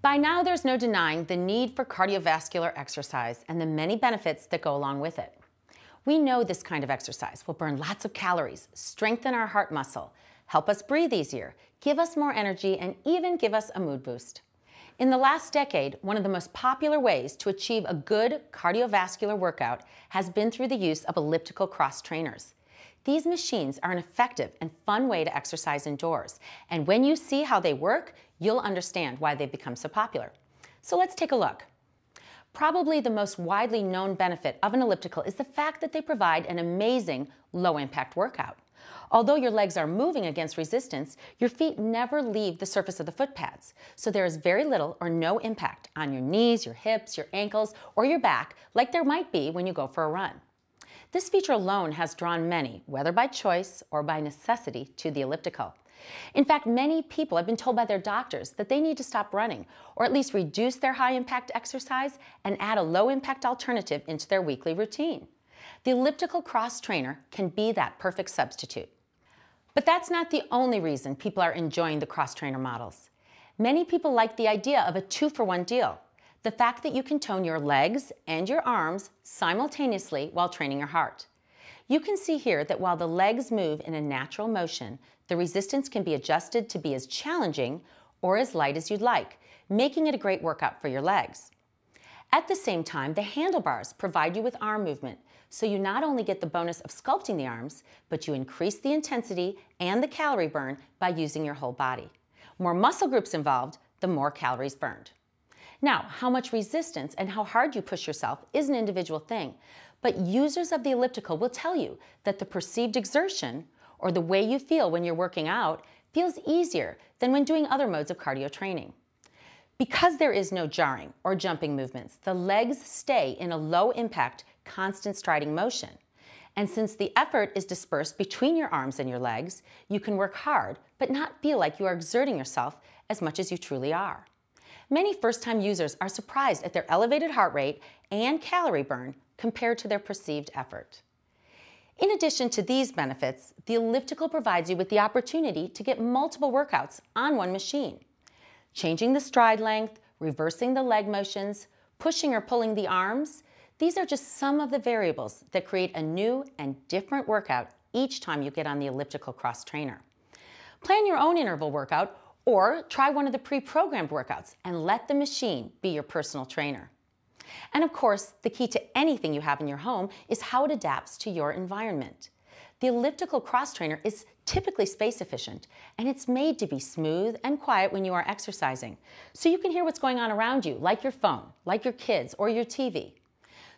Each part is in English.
By now, there's no denying the need for cardiovascular exercise and the many benefits that go along with it. We know this kind of exercise will burn lots of calories, strengthen our heart muscle, help us breathe easier, give us more energy, and even give us a mood boost. In the last decade, one of the most popular ways to achieve a good cardiovascular workout has been through the use of elliptical cross trainers. These machines are an effective and fun way to exercise indoors, and when you see how they work, you'll understand why they've become so popular. So let's take a look. Probably the most widely known benefit of an elliptical is the fact that they provide an amazing low impact workout. Although your legs are moving against resistance, your feet never leave the surface of the foot pads, so there is very little or no impact on your knees, your hips, your ankles, or your back like there might be when you go for a run. This feature alone has drawn many, whether by choice or by necessity, to the elliptical. In fact, many people have been told by their doctors that they need to stop running or at least reduce their high impact exercise and add a low impact alternative into their weekly routine. The elliptical cross trainer can be that perfect substitute. But that's not the only reason people are enjoying the cross trainer models. Many people like the idea of a two for one deal the fact that you can tone your legs and your arms simultaneously while training your heart. You can see here that while the legs move in a natural motion, the resistance can be adjusted to be as challenging or as light as you'd like, making it a great workout for your legs. At the same time, the handlebars provide you with arm movement, so you not only get the bonus of sculpting the arms, but you increase the intensity and the calorie burn by using your whole body. More muscle groups involved, the more calories burned. Now, how much resistance and how hard you push yourself is an individual thing, but users of the elliptical will tell you that the perceived exertion or the way you feel when you're working out feels easier than when doing other modes of cardio training. Because there is no jarring or jumping movements, the legs stay in a low impact, constant striding motion. And since the effort is dispersed between your arms and your legs, you can work hard but not feel like you are exerting yourself as much as you truly are. Many first time users are surprised at their elevated heart rate and calorie burn compared to their perceived effort. In addition to these benefits, the elliptical provides you with the opportunity to get multiple workouts on one machine. Changing the stride length, reversing the leg motions, pushing or pulling the arms, these are just some of the variables that create a new and different workout each time you get on the elliptical cross trainer. Plan your own interval workout or try one of the pre programmed workouts and let the machine be your personal trainer. And of course, the key to anything you have in your home is how it adapts to your environment. The elliptical cross trainer is typically space efficient, and it's made to be smooth and quiet when you are exercising. So you can hear what's going on around you, like your phone, like your kids, or your TV.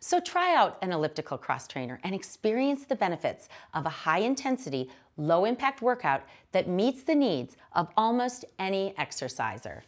So try out an elliptical cross trainer and experience the benefits of a high intensity, low impact workout that meets the needs of almost any exerciser.